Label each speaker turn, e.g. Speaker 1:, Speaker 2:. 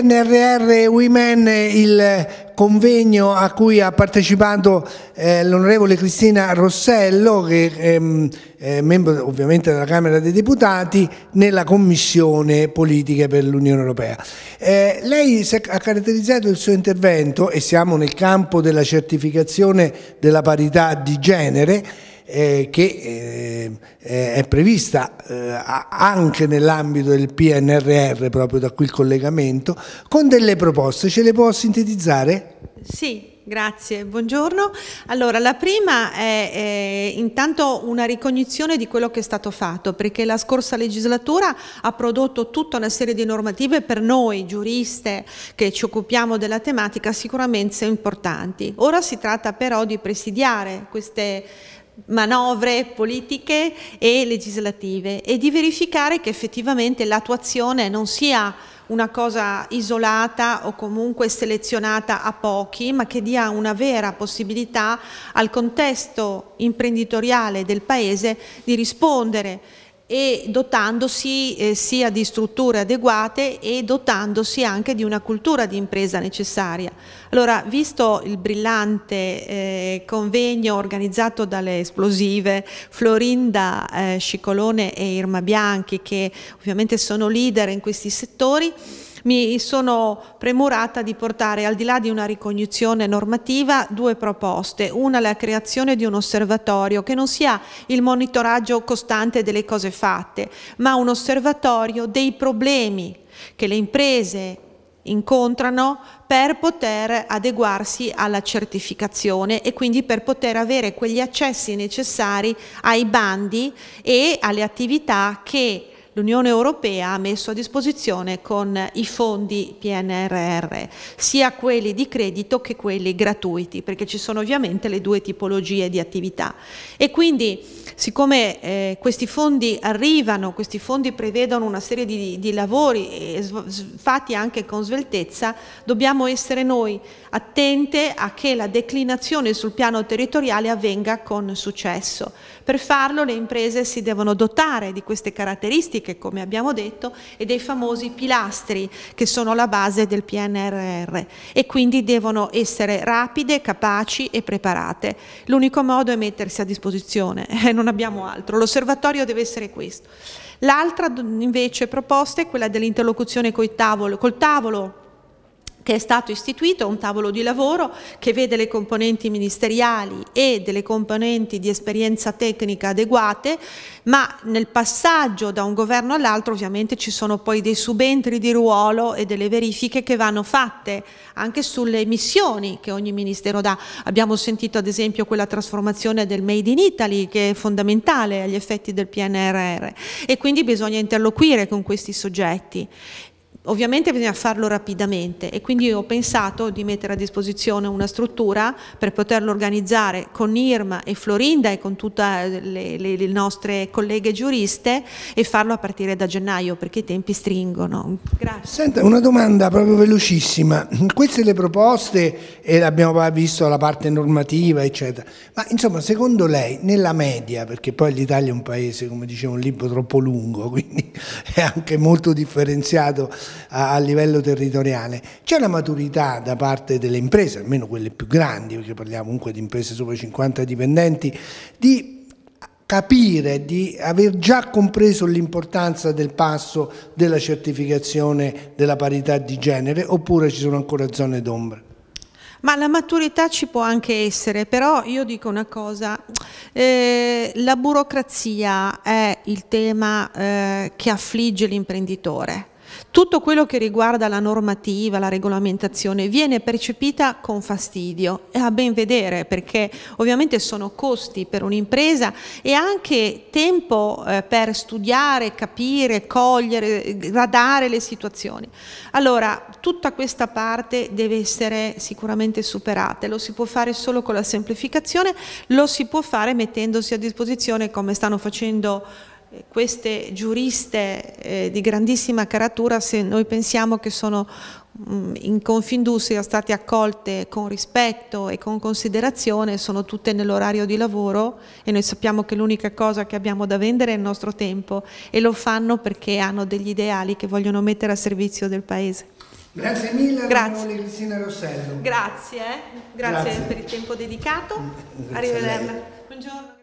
Speaker 1: PNRR Women, il convegno a cui ha partecipato eh, l'onorevole Cristina Rossello, che ehm, è membro ovviamente della Camera dei Deputati, nella Commissione Politiche per l'Unione Europea. Eh, lei ha caratterizzato il suo intervento, e siamo nel campo della certificazione della parità di genere, eh, che eh, eh è prevista eh, anche nell'ambito del PNRR, proprio da qui il collegamento, con delle proposte. Ce le può sintetizzare?
Speaker 2: Sì, Grazie, buongiorno. Allora, la prima è eh, intanto una ricognizione di quello che è stato fatto, perché la scorsa legislatura ha prodotto tutta una serie di normative per noi giuriste che ci occupiamo della tematica sicuramente importanti. Ora si tratta però di presidiare queste manovre politiche e legislative e di verificare che effettivamente l'attuazione non sia una cosa isolata o comunque selezionata a pochi, ma che dia una vera possibilità al contesto imprenditoriale del Paese di rispondere e dotandosi eh, sia di strutture adeguate e dotandosi anche di una cultura di impresa necessaria. Allora, visto il brillante eh, convegno organizzato dalle esplosive Florinda eh, Scicolone e Irma Bianchi, che ovviamente sono leader in questi settori, mi sono premurata di portare al di là di una ricognizione normativa due proposte. Una la creazione di un osservatorio che non sia il monitoraggio costante delle cose fatte, ma un osservatorio dei problemi che le imprese incontrano per poter adeguarsi alla certificazione e quindi per poter avere quegli accessi necessari ai bandi e alle attività che l'Unione Europea ha messo a disposizione con i fondi PNRR, sia quelli di credito che quelli gratuiti, perché ci sono ovviamente le due tipologie di attività. E quindi, siccome eh, questi fondi arrivano, questi fondi prevedono una serie di, di lavori eh, fatti anche con sveltezza, dobbiamo essere noi attente a che la declinazione sul piano territoriale avvenga con successo. Per farlo le imprese si devono dotare di queste caratteristiche politiche, come abbiamo detto, e dei famosi pilastri che sono la base del PNRR e quindi devono essere rapide, capaci e preparate. L'unico modo è mettersi a disposizione, eh, non abbiamo altro. L'osservatorio deve essere questo. L'altra invece proposta è quella dell'interlocuzione col tavolo, col tavolo che è stato istituito un tavolo di lavoro che vede le componenti ministeriali e delle componenti di esperienza tecnica adeguate, ma nel passaggio da un governo all'altro ovviamente ci sono poi dei subentri di ruolo e delle verifiche che vanno fatte anche sulle missioni che ogni ministero dà. Abbiamo sentito ad esempio quella trasformazione del Made in Italy che è fondamentale agli effetti del PNRR e quindi bisogna interloquire con questi soggetti ovviamente bisogna farlo rapidamente e quindi ho pensato di mettere a disposizione una struttura per poterlo organizzare con Irma e Florinda e con tutte le, le, le nostre colleghe giuriste e farlo a partire da gennaio perché i tempi stringono. Grazie. Senta, una
Speaker 1: domanda proprio velocissima. Queste le proposte e abbiamo visto la parte normativa eccetera, ma insomma secondo lei nella media, perché poi l'Italia è un paese come dicevo un libro troppo lungo quindi è anche molto differenziato a, a livello territoriale. C'è una maturità da parte delle imprese, almeno quelle più grandi, perché parliamo comunque di imprese sopra 50 dipendenti, di capire, di aver già compreso l'importanza del passo della certificazione della parità di genere oppure ci sono ancora zone d'ombra?
Speaker 2: Ma la maturità ci può anche essere, però io dico una cosa, eh, la burocrazia è il tema eh, che affligge l'imprenditore tutto quello che riguarda la normativa, la regolamentazione viene percepita con fastidio e a ben vedere perché ovviamente sono costi per un'impresa e anche tempo eh, per studiare, capire, cogliere, gradare le situazioni. Allora tutta questa parte deve essere sicuramente superata, lo si può fare solo con la semplificazione, lo si può fare mettendosi a disposizione come stanno facendo eh, queste giuriste eh, di grandissima caratura, se noi pensiamo che sono mh, mm, in Confindustria state accolte con rispetto e con considerazione, sono tutte nell'orario di lavoro e noi sappiamo che l'unica cosa che abbiamo da vendere è il nostro tempo e lo fanno perché hanno degli ideali che vogliono mettere a servizio del Paese. Grazie mille Grazie. Cristina Rossello. Grazie, eh? Grazie, Grazie, per il tempo dedicato. Arrivederla. Buongiorno.